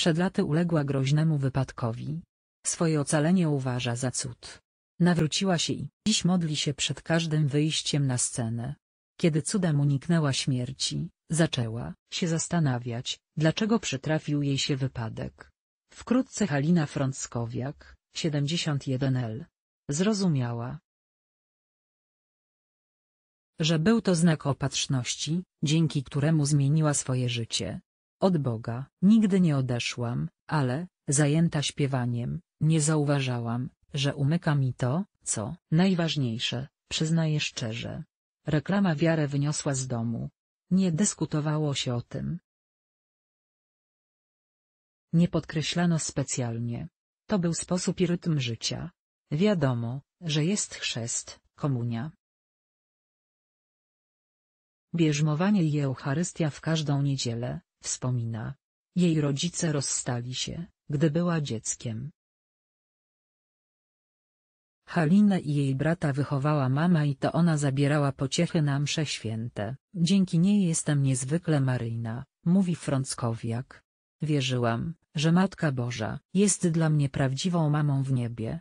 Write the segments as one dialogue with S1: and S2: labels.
S1: Przed laty uległa groźnemu wypadkowi. Swoje ocalenie uważa za cud. Nawróciła się i dziś modli się przed każdym wyjściem na scenę. Kiedy cudem uniknęła śmierci, zaczęła się zastanawiać, dlaczego przytrafił jej się wypadek. Wkrótce Halina Frąckowiak, 71L. Zrozumiała, że był to znak opatrzności, dzięki któremu zmieniła swoje życie. Od Boga nigdy nie odeszłam, ale, zajęta śpiewaniem, nie zauważałam, że umyka mi to, co najważniejsze, przyznaję szczerze. Reklama wiarę wyniosła z domu. Nie dyskutowało się o tym. Nie podkreślano specjalnie. To był sposób i rytm życia. Wiadomo, że jest chrzest, komunia. Bierzmowanie i Eucharystia w każdą niedzielę, Wspomina. Jej rodzice rozstali się, gdy była dzieckiem. Halina i jej brata wychowała mama i to ona zabierała pociechy na msze święte. Dzięki niej jestem niezwykle maryjna, mówi Frąckowiak. Wierzyłam, że Matka Boża jest dla mnie prawdziwą mamą w niebie,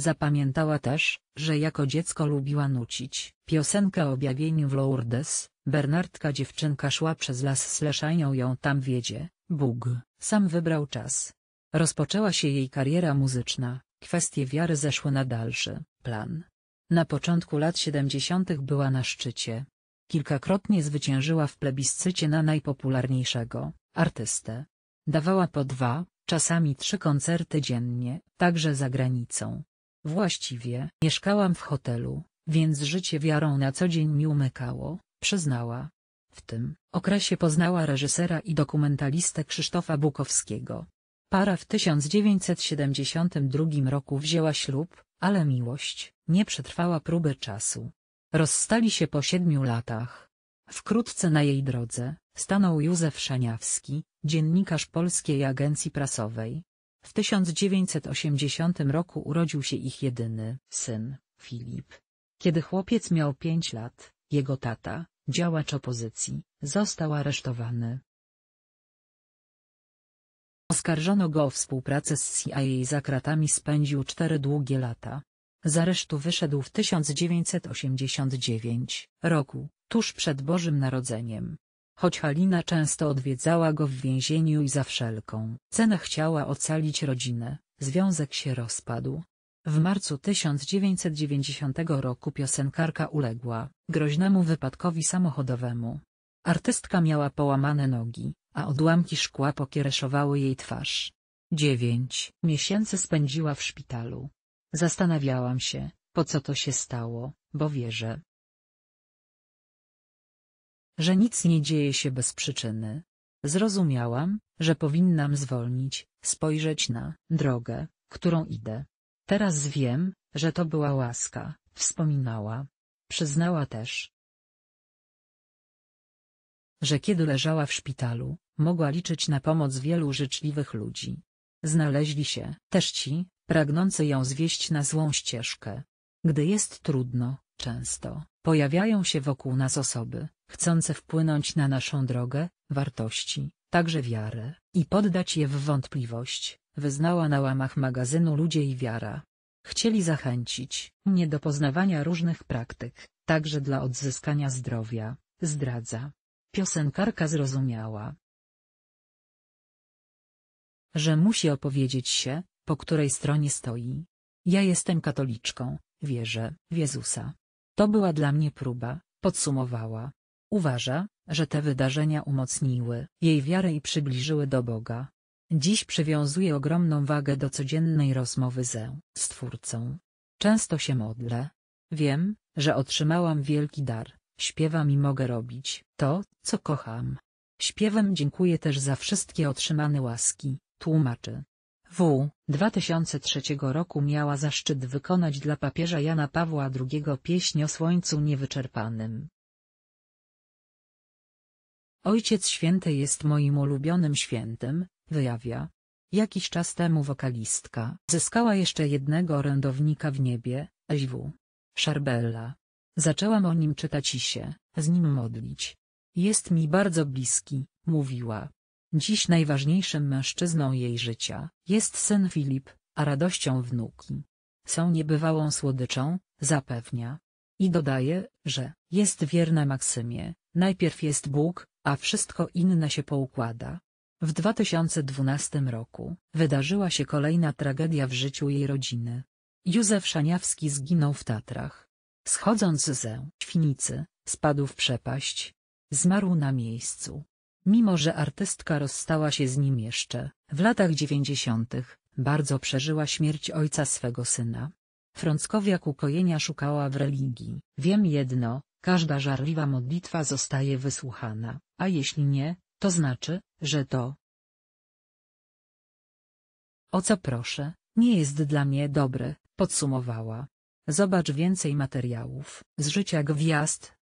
S1: Zapamiętała też, że jako dziecko lubiła nucić. Piosenkę o objawieniu w Lourdes, Bernardka dziewczynka szła przez las sleszanią ją tam wiedzie, Bóg, sam wybrał czas. Rozpoczęła się jej kariera muzyczna, kwestie wiary zeszły na dalszy plan. Na początku lat 70. była na szczycie. Kilkakrotnie zwyciężyła w plebiscycie na najpopularniejszego artystę. Dawała po dwa, czasami trzy koncerty dziennie, także za granicą. Właściwie mieszkałam w hotelu, więc życie wiarą na co dzień mi umykało, przyznała. W tym okresie poznała reżysera i dokumentalistę Krzysztofa Bukowskiego. Para w 1972 roku wzięła ślub, ale miłość nie przetrwała próby czasu. Rozstali się po siedmiu latach. Wkrótce na jej drodze stanął Józef Szaniawski, dziennikarz Polskiej Agencji Prasowej. W 1980 roku urodził się ich jedyny syn, Filip. Kiedy chłopiec miał pięć lat, jego tata, działacz opozycji, został aresztowany. Oskarżono go o współpracę z CIA za kratami spędził cztery długie lata. Z aresztu wyszedł w 1989 roku, tuż przed Bożym Narodzeniem. Choć Halina często odwiedzała go w więzieniu i za wszelką cenę chciała ocalić rodzinę, związek się rozpadł. W marcu 1990 roku piosenkarka uległa groźnemu wypadkowi samochodowemu. Artystka miała połamane nogi, a odłamki szkła pokiereszowały jej twarz. Dziewięć miesięcy spędziła w szpitalu. Zastanawiałam się, po co to się stało, bo wierzę, że nic nie dzieje się bez przyczyny. Zrozumiałam, że powinnam zwolnić, spojrzeć na drogę, którą idę. Teraz wiem, że to była łaska, wspominała. Przyznała też, że kiedy leżała w szpitalu, mogła liczyć na pomoc wielu życzliwych ludzi. Znaleźli się też ci, pragnący ją zwieść na złą ścieżkę. Gdy jest trudno, często pojawiają się wokół nas osoby, chcące wpłynąć na naszą drogę, wartości, także wiarę, i poddać je w wątpliwość, wyznała na łamach magazynu Ludzie i Wiara. Chcieli zachęcić mnie do poznawania różnych praktyk, także dla odzyskania zdrowia, zdradza. Piosenkarka zrozumiała, że musi opowiedzieć się, po której stronie stoi. Ja jestem katoliczką, wierzę w Jezusa. To była dla mnie próba, podsumowała. Uważa, że te wydarzenia umocniły jej wiarę i przybliżyły do Boga. Dziś przywiązuje ogromną wagę do codziennej rozmowy ze Stwórcą. Często się modlę. Wiem, że otrzymałam wielki dar, śpiewam i mogę robić to, co kocham. Śpiewem dziękuję też za wszystkie otrzymane łaski, tłumaczy. W 2003 roku miała zaszczyt wykonać dla papieża Jana Pawła II pieśń o słońcu niewyczerpanym. Ojciec Święty jest moim ulubionym świętym, wyjawia. Jakiś czas temu wokalistka zyskała jeszcze jednego orędownika w niebie, Eźwu. Szarbella. Zaczęłam o nim czytać i się, z nim modlić. Jest mi bardzo bliski, mówiła. Dziś najważniejszym mężczyzną jej życia jest syn Filip, a radością wnuki. Są niebywałą słodyczą, zapewnia. I dodaje, że jest wierna Maksymie, Najpierw jest Bóg, a wszystko inne się poukłada. W 2012 roku wydarzyła się kolejna tragedia w życiu jej rodziny. Józef Szaniawski zginął w Tatrach. Schodząc ze Świnicy, spadł w przepaść. Zmarł na miejscu. Mimo, że artystka rozstała się z nim jeszcze, w latach dziewięćdziesiątych, bardzo przeżyła śmierć ojca swego syna. Frąckowiak ukojenia szukała w religii. Wiem jedno, Każda żarliwa modlitwa zostaje wysłuchana, a jeśli nie, to znaczy, że to, o co proszę, nie jest dla mnie dobre, podsumowała. Zobacz więcej materiałów z życia gwiazd